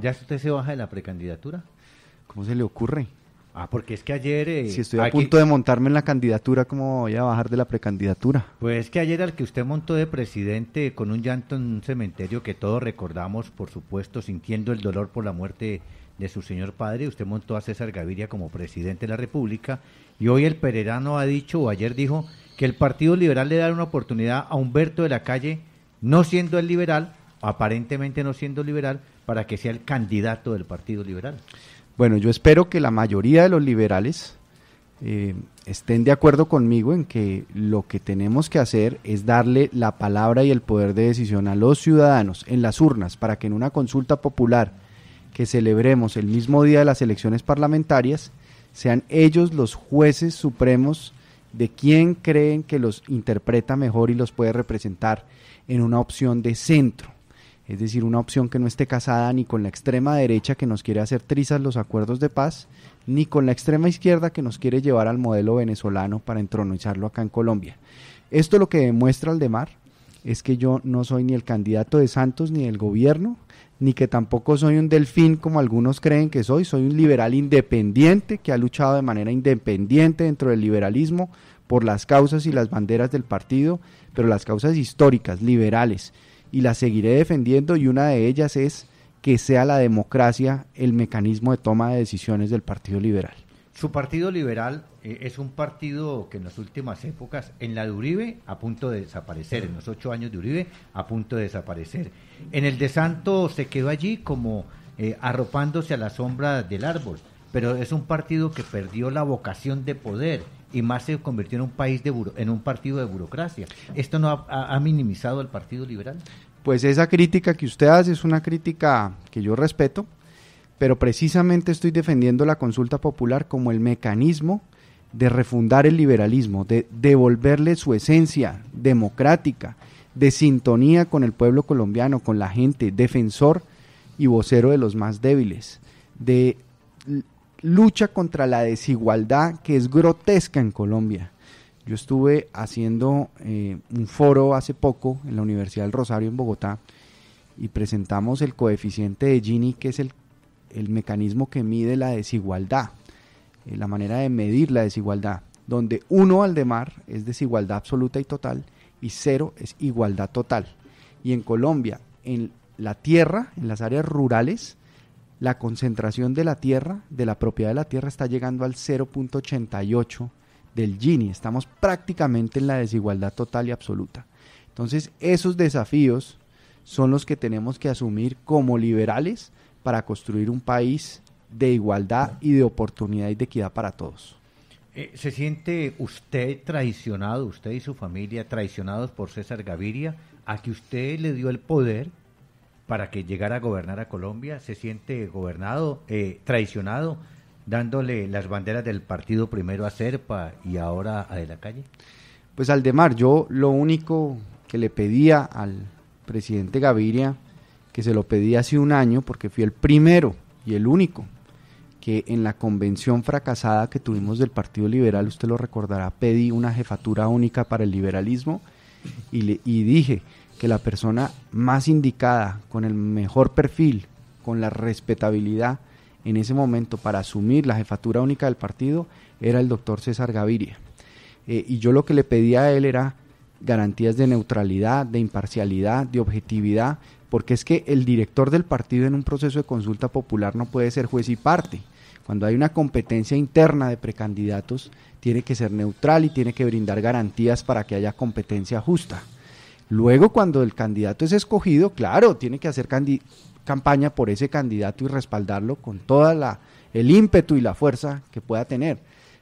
¿Ya usted se baja de la precandidatura? ¿Cómo se le ocurre? Ah, porque es que ayer... Eh, si estoy a punto de montarme en la candidatura, ¿cómo voy a bajar de la precandidatura? Pues es que ayer al que usted montó de presidente con un llanto en un cementerio que todos recordamos, por supuesto, sintiendo el dolor por la muerte de su señor padre, usted montó a César Gaviria como presidente de la República y hoy el Pererano ha dicho, o ayer dijo, que el Partido Liberal le da una oportunidad a Humberto de la Calle, no siendo el liberal, aparentemente no siendo liberal, para que sea el candidato del Partido Liberal? Bueno, yo espero que la mayoría de los liberales eh, estén de acuerdo conmigo en que lo que tenemos que hacer es darle la palabra y el poder de decisión a los ciudadanos en las urnas para que en una consulta popular que celebremos el mismo día de las elecciones parlamentarias sean ellos los jueces supremos de quién creen que los interpreta mejor y los puede representar en una opción de centro es decir, una opción que no esté casada ni con la extrema derecha que nos quiere hacer trizas los acuerdos de paz, ni con la extrema izquierda que nos quiere llevar al modelo venezolano para entronizarlo acá en Colombia. Esto lo que demuestra Aldemar es que yo no soy ni el candidato de Santos ni del gobierno, ni que tampoco soy un delfín como algunos creen que soy, soy un liberal independiente que ha luchado de manera independiente dentro del liberalismo por las causas y las banderas del partido, pero las causas históricas, liberales, y la seguiré defendiendo y una de ellas es que sea la democracia el mecanismo de toma de decisiones del Partido Liberal. Su Partido Liberal eh, es un partido que en las últimas épocas, en la de Uribe, a punto de desaparecer, en los ocho años de Uribe, a punto de desaparecer. En el de Santo se quedó allí como eh, arropándose a la sombra del árbol, pero es un partido que perdió la vocación de poder y más se convirtió en un país de en un partido de burocracia. ¿Esto no ha, minimizado al Partido Liberal? Pues esa crítica que usted hace es una crítica que yo respeto, pero precisamente estoy defendiendo la consulta popular como el mecanismo de refundar el liberalismo, de devolverle su esencia democrática, de sintonía con el pueblo colombiano, con la gente, defensor y vocero de los más débiles, de lucha contra la desigualdad que es grotesca en Colombia. Yo estuve haciendo eh, un foro hace poco en la Universidad del Rosario en Bogotá y presentamos el coeficiente de Gini, que es el, mecanismo que mide la desigualdad, eh, la manera de medir la desigualdad, donde uno al de mar es desigualdad absoluta y total y cero es igualdad total. Y en Colombia, en la tierra, en las áreas rurales, la concentración de la tierra, de la propiedad de la tierra, está llegando al 0.88 del Gini. Estamos prácticamente en la desigualdad total y absoluta. Entonces, esos desafíos son los que tenemos que asumir como liberales para construir un país de igualdad y de oportunidad y de equidad para todos. Eh, ¿Se siente usted traicionado, usted y su familia, traicionados por César Gaviria, a que usted le dio el poder para que llegara a gobernar a Colombia, se siente gobernado, eh, traicionado, dándole las banderas del partido primero a Serpa y ahora a De la Calle? Pues Aldemar, yo lo único que le pedía al presidente Gaviria, que se lo pedí hace un año, porque fui el primero y el único que en la convención fracasada que tuvimos del Partido Liberal, usted lo recordará, pedí una jefatura única para el liberalismo y, le, y dije, que la persona más indicada, con el mejor perfil, con la respetabilidad en ese momento para asumir la jefatura única del partido, era el doctor César Gaviria. Eh, y yo lo que le pedía a él era garantías de neutralidad, de imparcialidad, de objetividad, porque es que el director del partido en un proceso de consulta popular no puede ser juez y parte. Cuando hay una competencia interna de precandidatos, tiene que ser neutral y tiene que brindar garantías para que haya competencia justa. Luego, cuando el candidato es escogido, claro, tiene que hacer campaña por ese candidato y respaldarlo con toda la el ímpetu y la fuerza que pueda tener.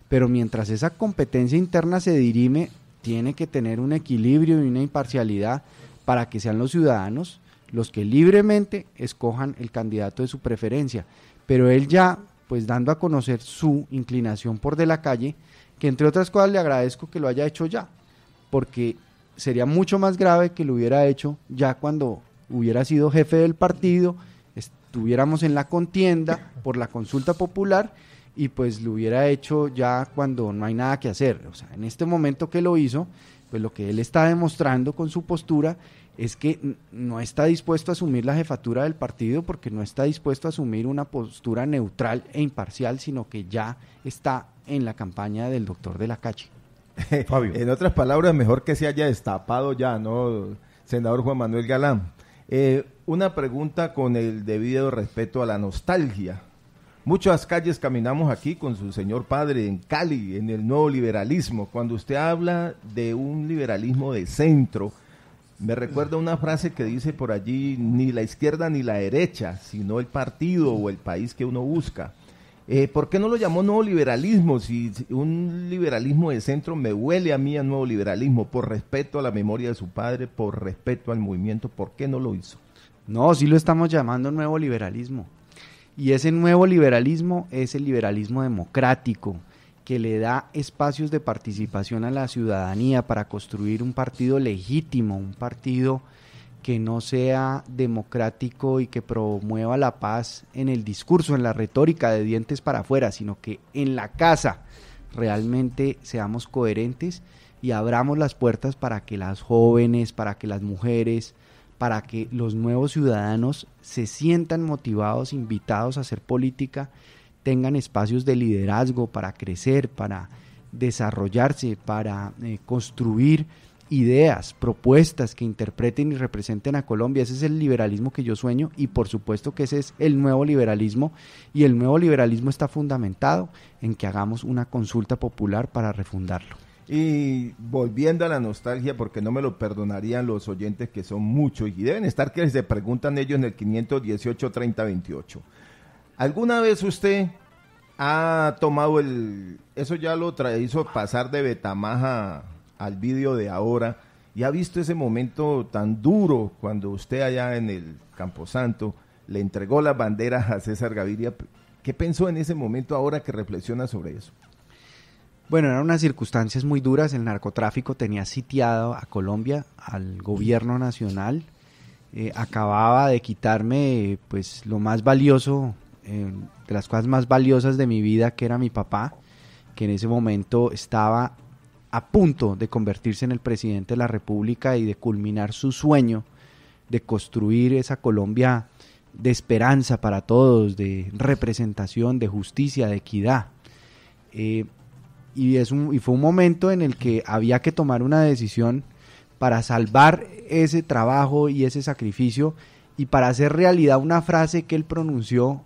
Pero mientras esa competencia interna se dirime, tiene que tener un equilibrio y una imparcialidad para que sean los ciudadanos los que libremente escojan el candidato de su preferencia. Pero él ya, pues dando a conocer su inclinación por de la calle, que entre otras cosas le agradezco que lo haya hecho ya, porque sería mucho más grave que lo hubiera hecho ya cuando hubiera sido jefe del partido, estuviéramos en la contienda por la consulta popular y pues lo hubiera hecho ya cuando no hay nada que hacer. O sea, en este momento que lo hizo, pues lo que él está demostrando con su postura es que no está dispuesto a asumir la jefatura del partido porque no está dispuesto a asumir una postura neutral e imparcial, sino que ya está en la campaña del doctor de la cachi. en otras palabras, mejor que se haya destapado ya, ¿no? Senador Juan Manuel Galán. Eh, una pregunta con el debido respeto a la nostalgia. Muchas calles caminamos aquí con su señor padre en Cali, en el nuevo liberalismo. Cuando usted habla de un liberalismo de centro, me recuerda una frase que dice por allí, ni la izquierda ni la derecha, sino el partido o el país que uno busca. Eh, ¿Por qué no lo llamó nuevo liberalismo? Si, si un liberalismo de centro me huele a mí a nuevo liberalismo, por respeto a la memoria de su padre, por respeto al movimiento, ¿por qué no lo hizo? No, sí lo estamos llamando nuevo liberalismo. Y ese nuevo liberalismo es el liberalismo democrático, que le da espacios de participación a la ciudadanía para construir un partido legítimo, un partido que no sea democrático y que promueva la paz en el discurso, en la retórica de dientes para afuera, sino que en la casa realmente seamos coherentes y abramos las puertas para que las jóvenes, para que las mujeres, para que los nuevos ciudadanos se sientan motivados, invitados a hacer política, tengan espacios de liderazgo para crecer, para desarrollarse, para eh, construir ideas, propuestas que interpreten y representen a Colombia. Ese es el liberalismo que yo sueño y por supuesto que ese es el nuevo liberalismo y el nuevo liberalismo está fundamentado en que hagamos una consulta popular para refundarlo. Y volviendo a la nostalgia, porque no me lo perdonarían los oyentes que son muchos y deben estar que se preguntan ellos en el 518-3028. ¿Alguna vez usted ha tomado el... Eso ya lo hizo pasar de Betamaja al vídeo de ahora y ha visto ese momento tan duro cuando usted allá en el Camposanto le entregó las banderas a César Gaviria. ¿Qué pensó en ese momento ahora que reflexiona sobre eso? Bueno, eran unas circunstancias muy duras. El narcotráfico tenía sitiado a Colombia, al gobierno nacional. Eh, acababa de quitarme pues lo más valioso, eh, de las cosas más valiosas de mi vida, que era mi papá, que en ese momento estaba a punto de convertirse en el presidente de la República y de culminar su sueño de construir esa Colombia de esperanza para todos, de representación, de justicia, de equidad. Eh, y fue un momento en el que había que tomar una decisión para salvar ese trabajo y ese sacrificio y para hacer realidad una frase que él pronunció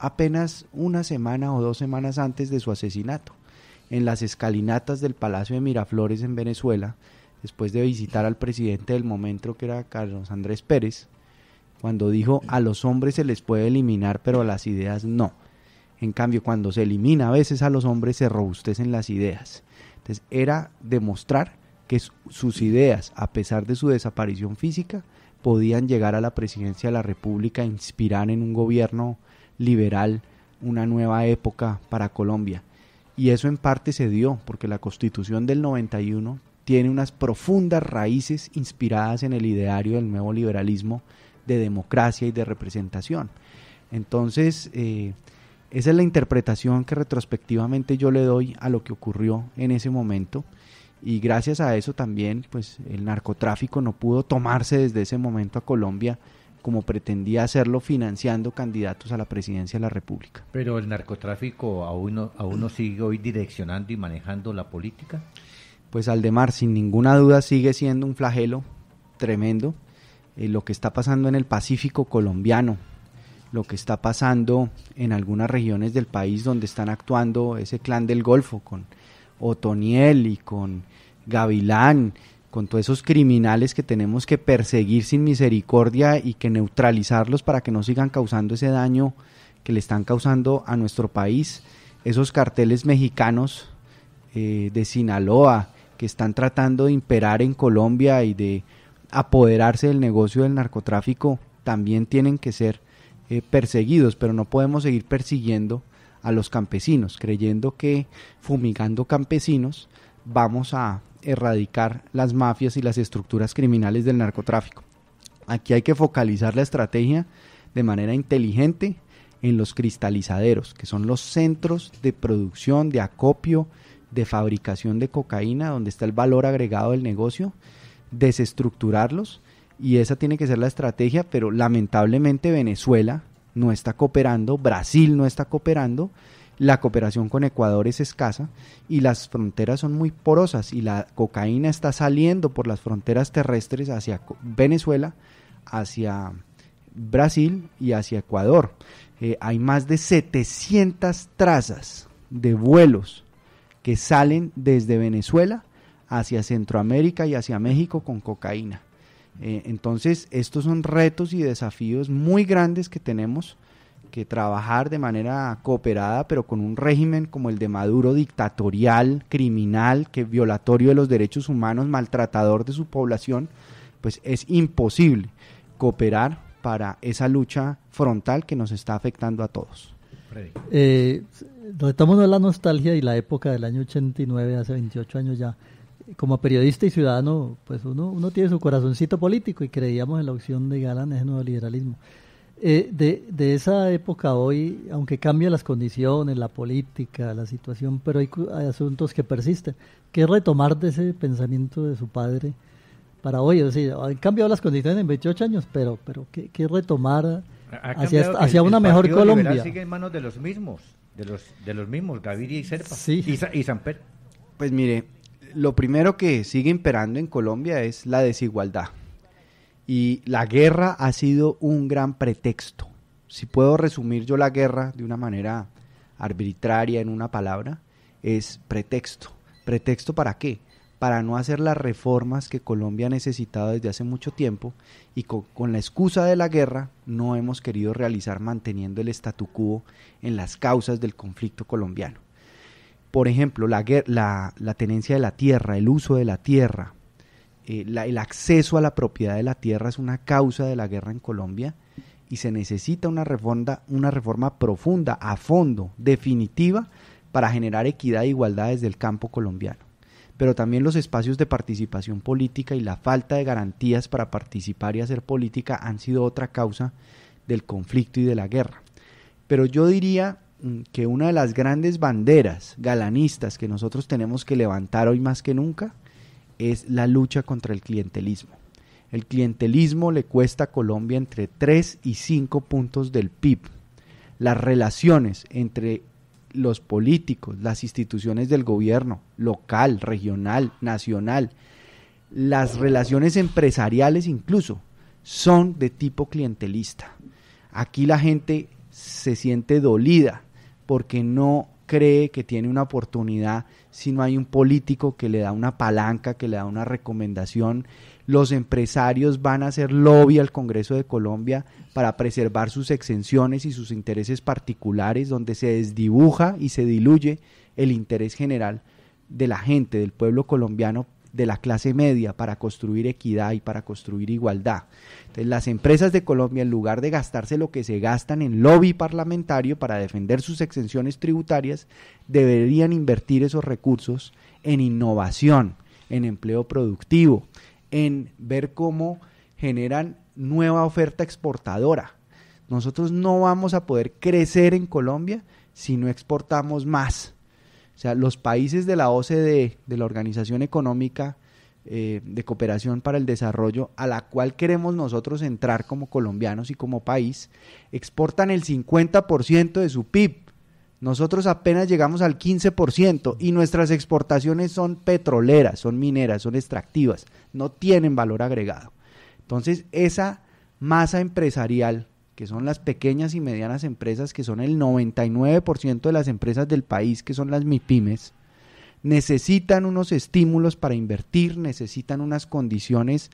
apenas una semana o dos semanas antes de su asesinato en las escalinatas del Palacio de Miraflores en Venezuela, después de visitar al presidente del momento, que era Carlos Andrés Pérez, cuando dijo, a los hombres se les puede eliminar, pero a las ideas no. En cambio, cuando se elimina a veces a los hombres, se robustecen las ideas. Entonces, era demostrar que sus ideas, a pesar de su desaparición física, podían llegar a la presidencia de la República, e inspirar en un gobierno liberal una nueva época para Colombia. Y eso en parte se dio porque la constitución del 91 tiene unas profundas raíces inspiradas en el ideario del nuevo liberalismo de democracia y de representación. Entonces, eh, esa es la interpretación que retrospectivamente yo le doy a lo que ocurrió en ese momento y gracias a eso también pues el narcotráfico no pudo tomarse desde ese momento a Colombia como pretendía hacerlo financiando candidatos a la presidencia de la República. ¿Pero el narcotráfico aún, no, aún sigue hoy direccionando y manejando la política? Pues Aldemar, sin ninguna duda, sigue siendo un flagelo tremendo. Eh, lo que está pasando en el Pacífico colombiano, lo que está pasando en algunas regiones del país donde están actuando ese clan del Golfo con Otoniel y con Gavilán con todos esos criminales que tenemos que perseguir sin misericordia y que neutralizarlos para que no sigan causando ese daño que le están causando a nuestro país, esos carteles mexicanos eh, de Sinaloa que están tratando de imperar en Colombia y de apoderarse del negocio del narcotráfico, también tienen que ser eh, perseguidos, pero no podemos seguir persiguiendo a los campesinos, creyendo que fumigando campesinos vamos a erradicar las mafias y las estructuras criminales del narcotráfico. Aquí hay que focalizar la estrategia de manera inteligente en los cristalizaderos, que son los centros de producción, de acopio, de fabricación de cocaína, donde está el valor agregado del negocio, desestructurarlos, y esa tiene que ser la estrategia, pero lamentablemente Venezuela no está cooperando, Brasil no está cooperando, la cooperación con Ecuador es escasa y las fronteras son muy porosas y la cocaína está saliendo por las fronteras terrestres hacia Venezuela, hacia Brasil y hacia Ecuador. Eh, hay más de 700 trazas de vuelos que salen desde Venezuela hacia Centroamérica y hacia México con cocaína. Eh, entonces, estos son retos y desafíos muy grandes que tenemos que trabajar de manera cooperada, pero con un régimen como el de Maduro, dictatorial, criminal, que violatorio de los derechos humanos, maltratador de su población, pues es imposible cooperar para esa lucha frontal que nos está afectando a todos. Eh, estamos en la nostalgia y la época del año 89, hace 28 años ya. Como periodista y ciudadano, pues uno, uno tiene su corazoncito político y creíamos en la opción de Galán, ese nuevo liberalismo. Eh, de, esa época hoy, aunque cambian las condiciones, la política, la situación, pero hay, hay, asuntos que persisten. ¿Qué retomar de ese pensamiento de su padre para hoy? Es decir, han cambiado las condiciones en 28 años, pero, pero ¿qué, retomar hacia, hacia una mejor Colombia? sigue en manos de los mismos, de los, de los mismos, Gaviria y Serpa y, y Samper. Pues mire, lo primero que sigue imperando en Colombia es la desigualdad y la guerra ha sido un gran pretexto. Si puedo resumir yo la guerra de una manera arbitraria en una palabra, es pretexto. ¿Pretexto para qué? Para no hacer las reformas que Colombia ha necesitado desde hace mucho tiempo y con, la excusa de la guerra no hemos querido realizar manteniendo el statu quo en las causas del conflicto colombiano. Por ejemplo, la, la tenencia de la tierra, el uso de la tierra, eh, el acceso a la propiedad de la tierra es una causa de la guerra en Colombia y se necesita una una reforma profunda, a fondo, definitiva, para generar equidad e igualdad desde el campo colombiano. Pero también los espacios de participación política y la falta de garantías para participar y hacer política han sido otra causa del conflicto y de la guerra. Pero yo diría mm, que una de las grandes banderas galanistas que nosotros tenemos que levantar hoy más que nunca es la lucha contra el clientelismo. El clientelismo le cuesta a Colombia entre 3 y 5 puntos del PIB. Las relaciones entre los políticos, las instituciones del gobierno, local, regional, nacional, las relaciones empresariales incluso, son de tipo clientelista. Aquí la gente se siente dolida porque no cree que tiene una oportunidad si no hay un político que le da una palanca, que le da una recomendación. Los empresarios van a hacer lobby al Congreso de Colombia para preservar sus exenciones y sus intereses particulares, donde se desdibuja y se diluye el interés general de la gente, del pueblo colombiano, de la clase media para construir equidad y para construir igualdad. Entonces, las empresas de Colombia, en lugar de gastarse lo que se gastan en lobby parlamentario para defender sus exenciones tributarias, deberían invertir esos recursos en innovación, en empleo productivo, en ver cómo generan nueva oferta exportadora. Nosotros no vamos a poder crecer en Colombia si no exportamos más o sea, los países de la OCDE, de la Organización Económica eh, de Cooperación para el Desarrollo, a la cual queremos nosotros entrar como colombianos y como país, exportan el 50% de su PIB. Nosotros apenas llegamos al 15% y nuestras exportaciones son petroleras, son mineras, son extractivas, no tienen valor agregado. Entonces, esa masa empresarial que son las pequeñas y medianas empresas, que son el 99% de las empresas del país, que son las MIPIMES, necesitan unos estímulos para invertir, necesitan unas condiciones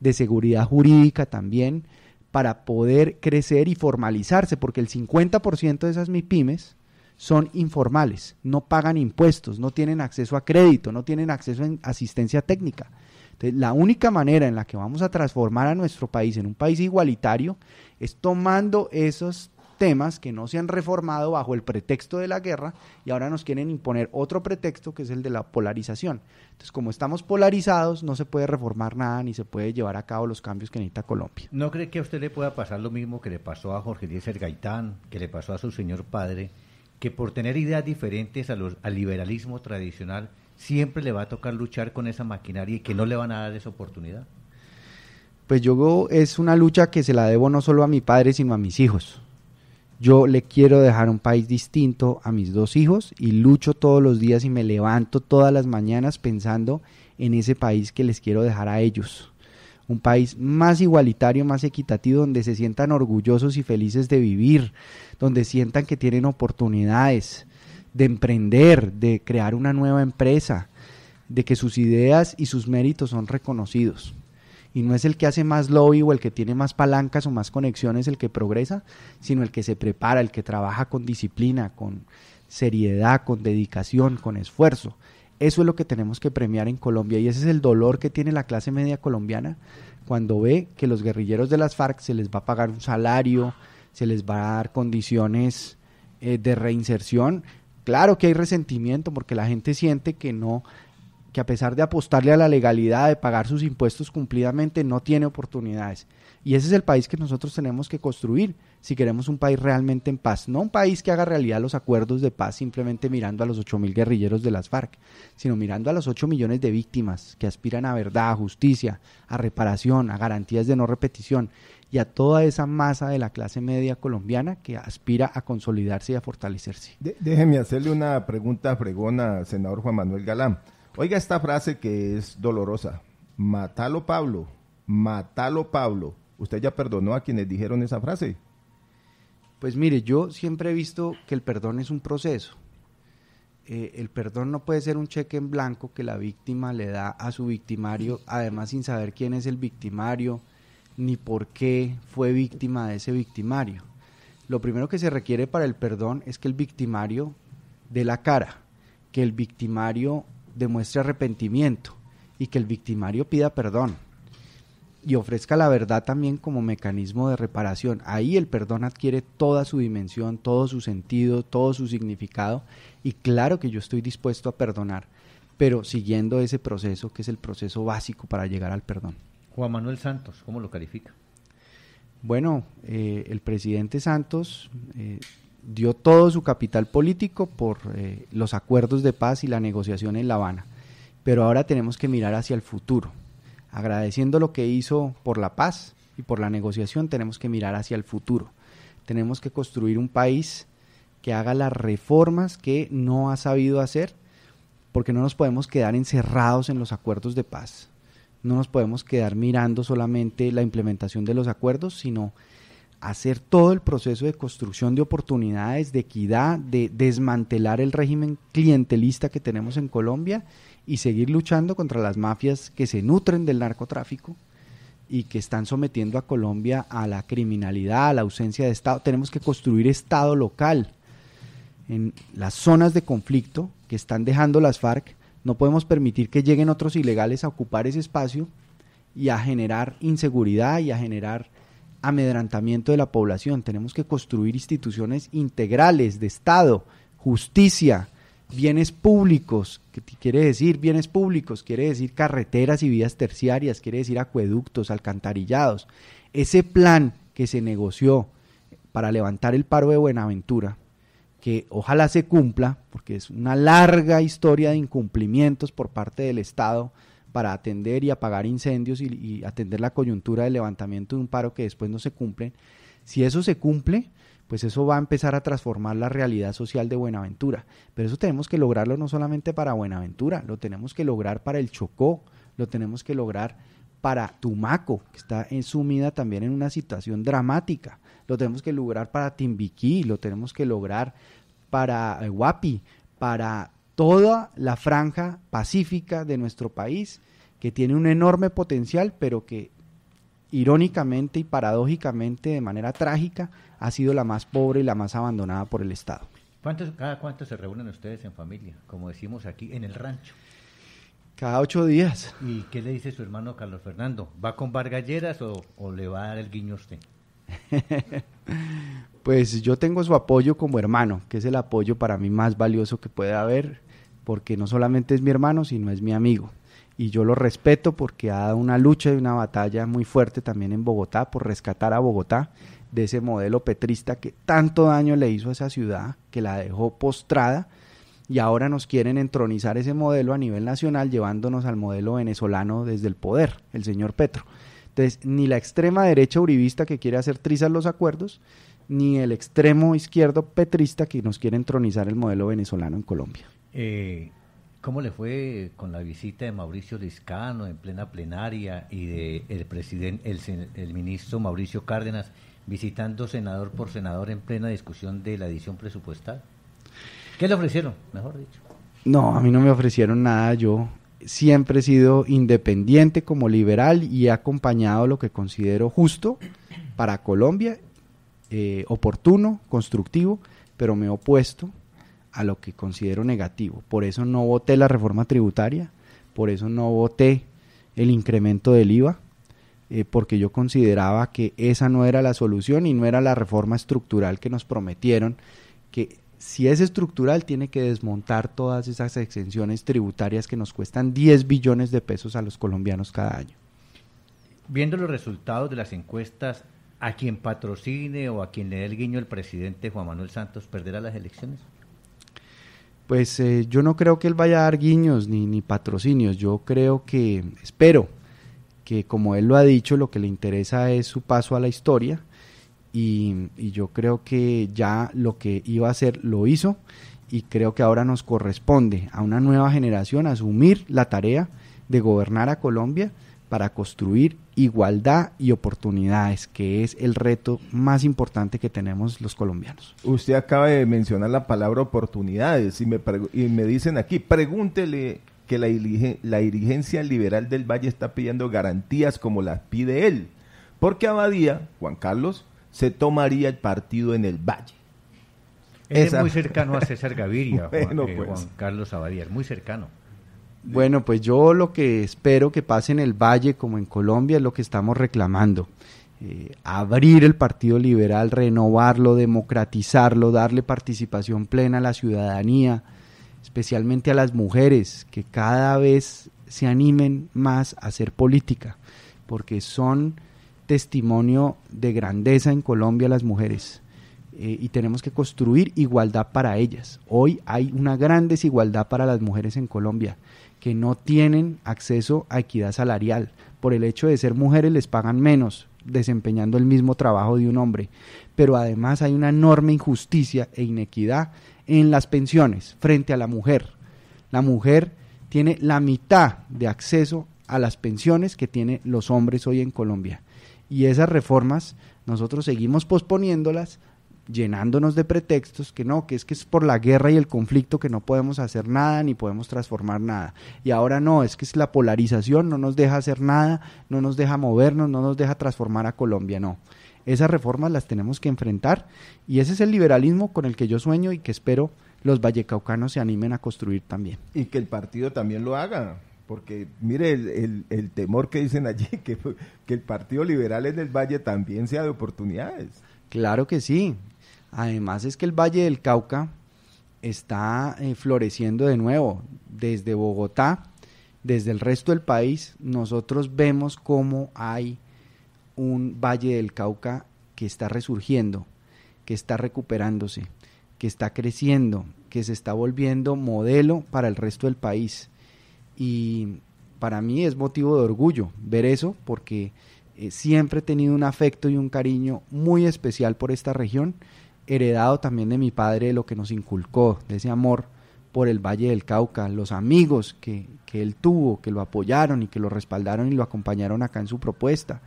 de seguridad jurídica también para poder crecer y formalizarse, porque el 50% de esas MIPIMES son informales, no pagan impuestos, no tienen acceso a crédito, no tienen acceso a asistencia técnica. Entonces, la única manera en la que vamos a transformar a nuestro país en un país igualitario es tomando esos temas que no se han reformado bajo el pretexto de la guerra y ahora nos quieren imponer otro pretexto que es el de la polarización. Entonces, como estamos polarizados, no se puede reformar nada ni se puede llevar a cabo los cambios que necesita Colombia. ¿No cree que a usted le pueda pasar lo mismo que le pasó a Jorge Díaz Gaitán, que le pasó a su señor padre, que por tener ideas diferentes al liberalismo tradicional siempre le va a tocar luchar con esa maquinaria y que no le van a dar esa oportunidad? Pues yo es una lucha que se la debo no solo a mi padre, sino a mis hijos. Yo le quiero dejar un país distinto a mis dos hijos y lucho todos los días y me levanto todas las mañanas pensando en ese país que les quiero dejar a ellos. Un país más igualitario, más equitativo, donde se sientan orgullosos y felices de vivir, donde sientan que tienen oportunidades, de emprender, de crear una nueva empresa, de que sus ideas y sus méritos son reconocidos. Y no es el que hace más lobby o el que tiene más palancas o más conexiones el que progresa, sino el que se prepara, el que trabaja con disciplina, con seriedad, con dedicación, con esfuerzo. Eso es lo que tenemos que premiar en Colombia y ese es el dolor que tiene la clase media colombiana cuando ve que los guerrilleros de las FARC se les va a pagar un salario, se les va a dar condiciones eh, de reinserción, Claro que hay resentimiento porque la gente siente que no, que a pesar de apostarle a la legalidad, de pagar sus impuestos cumplidamente, no tiene oportunidades. Y ese es el país que nosotros tenemos que construir si queremos un país realmente en paz. No un país que haga realidad los acuerdos de paz simplemente mirando a los 8.000 mil guerrilleros de las FARC, sino mirando a los 8 millones de víctimas que aspiran a verdad, a justicia, a reparación, a garantías de no repetición y a toda esa masa de la clase media colombiana que aspira a consolidarse y a fortalecerse. déjeme hacerle una pregunta fregona, senador Juan Manuel Galán. Oiga esta frase que es dolorosa. Matalo Pablo, matalo Pablo. ¿Usted ya perdonó a quienes dijeron esa frase? Pues mire, yo siempre he visto que el perdón es un proceso. Eh, el perdón no puede ser un cheque en blanco que la víctima le da a su victimario, además sin saber quién es el victimario, ni por qué fue víctima de ese victimario. Lo primero que se requiere para el perdón es que el victimario dé la cara, que el victimario demuestre arrepentimiento y que el victimario pida perdón y ofrezca la verdad también como mecanismo de reparación. Ahí el perdón adquiere toda su dimensión, todo su sentido, todo su significado y claro que yo estoy dispuesto a perdonar, pero siguiendo ese proceso que es el proceso básico para llegar al perdón. Juan Manuel Santos, ¿cómo lo califica? Bueno, eh, el presidente Santos eh, dio todo su capital político por eh, los acuerdos de paz y la negociación en La Habana, pero ahora tenemos que mirar hacia el futuro. Agradeciendo lo que hizo por la paz y por la negociación, tenemos que mirar hacia el futuro. Tenemos que construir un país que haga las reformas que no ha sabido hacer, porque no nos podemos quedar encerrados en los acuerdos de paz no nos podemos quedar mirando solamente la implementación de los acuerdos, sino hacer todo el proceso de construcción de oportunidades, de equidad, de desmantelar el régimen clientelista que tenemos en Colombia y seguir luchando contra las mafias que se nutren del narcotráfico y que están sometiendo a Colombia a la criminalidad, a la ausencia de Estado. Tenemos que construir Estado local en las zonas de conflicto que están dejando las FARC no podemos permitir que lleguen otros ilegales a ocupar ese espacio y a generar inseguridad y a generar amedrantamiento de la población. Tenemos que construir instituciones integrales de Estado, justicia, bienes públicos. ¿Qué quiere decir bienes públicos? Quiere decir carreteras y vías terciarias, quiere decir acueductos, alcantarillados. Ese plan que se negoció para levantar el paro de Buenaventura que ojalá se cumpla, porque es una larga historia de incumplimientos por parte del Estado para atender y apagar incendios y, atender la coyuntura del levantamiento de un paro que después no se cumple. Si eso se cumple, pues eso va a empezar a transformar la realidad social de Buenaventura. Pero eso tenemos que lograrlo no solamente para Buenaventura, lo tenemos que lograr para el Chocó, lo tenemos que lograr para Tumaco, que está sumida también en una situación dramática lo tenemos que lograr para Timbiquí, lo tenemos que lograr para Guapi, eh, para toda la franja pacífica de nuestro país, que tiene un enorme potencial, pero que irónicamente y paradójicamente, de manera trágica, ha sido la más pobre y la más abandonada por el Estado. ¿Cada cuánto se reúnen ustedes en familia? Como decimos aquí, en el rancho. Cada ocho días. ¿Y qué le dice su hermano Carlos Fernando? ¿Va con Vargalleras o, o le va a dar el guiño usted? pues yo tengo su apoyo como hermano, que es el apoyo para mí más valioso que puede haber, porque no solamente es mi hermano, sino es mi amigo. Y yo lo respeto porque ha dado una lucha y una batalla muy fuerte también en Bogotá por rescatar a Bogotá de ese modelo petrista que tanto daño le hizo a esa ciudad, que la dejó postrada y ahora nos quieren entronizar ese modelo a nivel nacional llevándonos al modelo venezolano desde el poder, el señor Petro. Entonces, ni la extrema derecha uribista que quiere hacer trizas los acuerdos, ni el extremo izquierdo petrista que nos quiere entronizar el modelo venezolano en Colombia. Eh, ¿Cómo le fue con la visita de Mauricio Liscano en plena plenaria y de presidente, el, el ministro Mauricio Cárdenas visitando senador por senador en plena discusión de la edición presupuestal? ¿Qué le ofrecieron, mejor dicho? No, a mí no me ofrecieron nada. Yo siempre he sido independiente como liberal y he acompañado lo que considero justo para Colombia, eh, oportuno, constructivo, pero me he opuesto a lo que considero negativo. Por eso no voté la reforma tributaria, por eso no voté el incremento del IVA, eh, porque yo consideraba que esa no era la solución y no era la reforma estructural que nos prometieron, que si es estructural, tiene que desmontar todas esas exenciones tributarias que nos cuestan 10 billones de pesos a los colombianos cada año. Viendo los resultados de las encuestas, ¿a quien patrocine o a quien le dé el guiño el presidente Juan Manuel Santos perderá las elecciones? Pues eh, yo no creo que él vaya a dar guiños ni patrocinios. Yo creo que, espero que como él lo ha dicho, lo que le interesa es su paso a la historia y, yo creo que ya lo que iba a hacer lo hizo y creo que ahora nos corresponde a una nueva generación asumir la tarea de gobernar a Colombia para construir igualdad y oportunidades, que es el reto más importante que tenemos los colombianos. Usted acaba de mencionar la palabra oportunidades y me, y me dicen aquí, pregúntele que la, la dirigencia liberal del Valle está pidiendo garantías como las pide él, porque Abadía, Juan Carlos, se tomaría el partido en el Valle. es muy cercano a César Gaviria, eh, pues. Juan, Carlos Abadía, muy cercano. Bueno, pues yo lo que espero que pase en el Valle como en Colombia es lo que estamos reclamando. Eh, abrir el Partido Liberal, renovarlo, democratizarlo, darle participación plena a la ciudadanía, especialmente a las mujeres, que cada vez se animen más a hacer política, porque son testimonio de grandeza en Colombia las mujeres eh, y tenemos que construir igualdad para ellas. Hoy hay una gran desigualdad para las mujeres en Colombia que no tienen acceso a equidad salarial. Por el hecho de ser mujeres les pagan menos desempeñando el mismo trabajo de un hombre. Pero además hay una enorme injusticia e inequidad en las pensiones frente a la mujer. La mujer tiene la mitad de acceso a las pensiones que tienen los hombres hoy en Colombia. Y esas reformas nosotros seguimos posponiéndolas, llenándonos de pretextos que no, que es que es por la guerra y el conflicto que no podemos hacer nada ni podemos transformar nada. Y ahora no, es que es la polarización, no nos deja hacer nada, no nos deja movernos, no nos deja transformar a Colombia, no. Esas reformas las tenemos que enfrentar y ese es el liberalismo con el que yo sueño y que espero los vallecaucanos se animen a construir también. Y que el partido también lo haga. Porque mire el, temor que dicen allí, que, el Partido Liberal en el Valle también sea de oportunidades. Claro que sí. Además es que el Valle del Cauca está eh, floreciendo de nuevo. Desde Bogotá, desde el resto del país, nosotros vemos cómo hay un Valle del Cauca que está resurgiendo, que está recuperándose, que está creciendo, que se está volviendo modelo para el resto del país y para mí es motivo de orgullo ver eso porque eh, siempre he tenido un afecto y un cariño muy especial por esta región, heredado también de mi padre, de lo que nos inculcó, de ese amor por el Valle del Cauca, los amigos que, que él tuvo, que lo apoyaron y que lo respaldaron y lo acompañaron acá en su propuesta,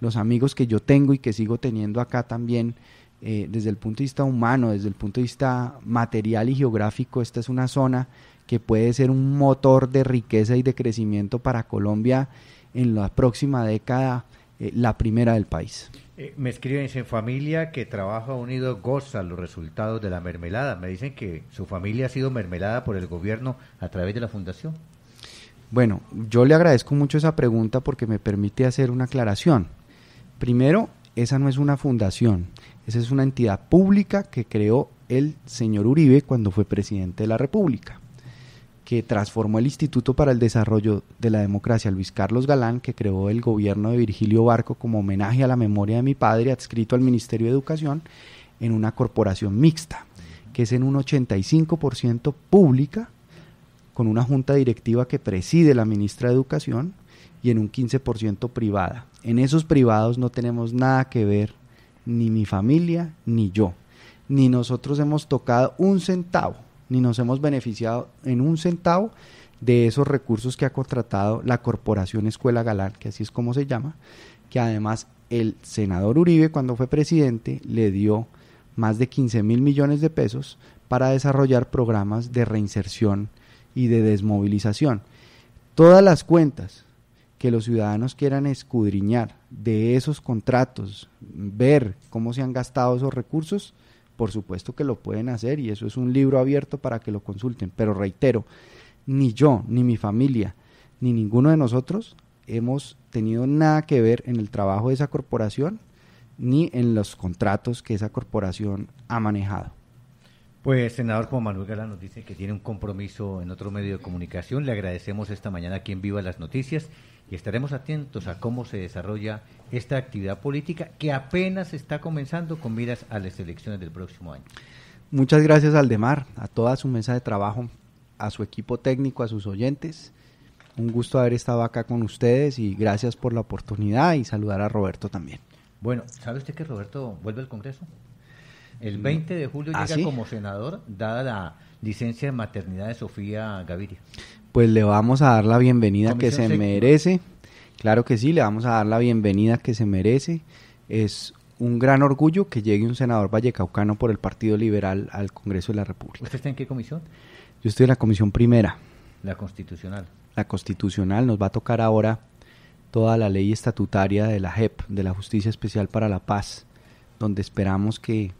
los amigos que yo tengo y que sigo teniendo acá también eh, desde el punto de vista humano, desde el punto de vista material y geográfico, esta es una zona que puede ser un motor de riqueza y de crecimiento para Colombia en la próxima década, eh, la primera del país. Eh, me escriben, dicen, familia que trabaja unido goza los resultados de la mermelada. Me dicen que su familia ha sido mermelada por el gobierno a través de la fundación. Bueno, yo le agradezco mucho esa pregunta porque me permite hacer una aclaración. Primero, esa no es una fundación, esa es una entidad pública que creó el señor Uribe cuando fue presidente de la República que transformó el Instituto para el Desarrollo de la Democracia Luis Carlos Galán, que creó el gobierno de Virgilio Barco como homenaje a la memoria de mi padre, adscrito al Ministerio de Educación, en una corporación mixta, que es en un 85% pública, con una junta directiva que preside la ministra de Educación y en un 15% privada. En esos privados no tenemos nada que ver, ni mi familia, ni yo, ni nosotros hemos tocado un centavo ni nos hemos beneficiado en un centavo de esos recursos que ha contratado la Corporación Escuela Galán, que así es como se llama, que además el senador Uribe cuando fue presidente le dio más de 15 mil millones de pesos para desarrollar programas de reinserción y de desmovilización. Todas las cuentas que los ciudadanos quieran escudriñar de esos contratos, ver cómo se han gastado esos recursos, por supuesto que lo pueden hacer y eso es un libro abierto para que lo consulten. Pero reitero, ni yo, ni mi familia, ni ninguno de nosotros hemos tenido nada que ver en el trabajo de esa corporación ni en los contratos que esa corporación ha manejado. Pues senador Juan Manuel Gala nos dice que tiene un compromiso en otro medio de comunicación. Le agradecemos esta mañana aquí en Viva las Noticias estaremos atentos a cómo se desarrolla esta actividad política que apenas está comenzando con miras a las elecciones del próximo año. Muchas gracias Aldemar, a toda su mesa de trabajo, a su equipo técnico, a sus oyentes. Un gusto haber estado acá con ustedes y gracias por la oportunidad y saludar a Roberto también. Bueno, ¿sabe usted que Roberto vuelve al Congreso? El 20 mm. de julio ¿Ah, llega como senador, dada la licencia de maternidad de Sofía Gaviria pues le vamos a dar la bienvenida que se merece. Claro que sí, le vamos a dar la bienvenida que se merece. Es un gran orgullo que llegue un senador vallecaucano por el Partido Liberal al Congreso de la República. ¿Usted está en qué comisión? Yo estoy en la comisión primera. La constitucional. La constitucional nos va a tocar ahora toda la ley estatutaria de la JEP, de la Justicia Especial para la Paz, donde esperamos que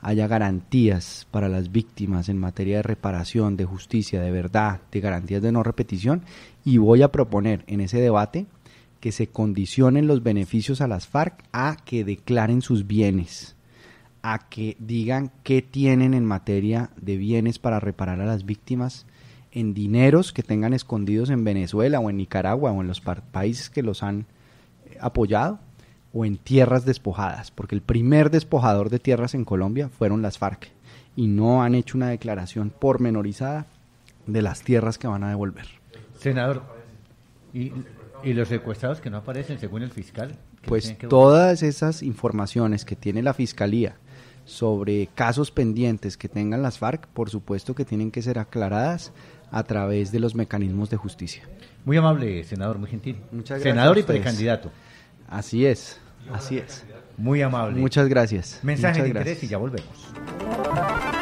haya garantías para las víctimas en materia de reparación, de justicia, de verdad, de garantías de no repetición y voy a proponer en ese debate que se condicionen los beneficios a las FARC a que declaren sus bienes, a que digan qué tienen en materia de bienes para reparar a las víctimas en dineros que tengan escondidos en Venezuela o en Nicaragua o en los países que los han eh, apoyado o en tierras despojadas, porque el primer despojador de tierras en Colombia fueron las FARC y no han hecho una declaración pormenorizada de las tierras que van a devolver. Senador, ¿y, y los secuestrados que no aparecen según el fiscal? Pues todas esas informaciones que tiene la fiscalía sobre casos pendientes que tengan las FARC, por supuesto que tienen que ser aclaradas a través de los mecanismos de justicia. Muy amable, senador, muy gentil. Muchas gracias. Senador y precandidato. Así es, así es. Muy amable. Muchas gracias. Mensaje de interés y ya volvemos.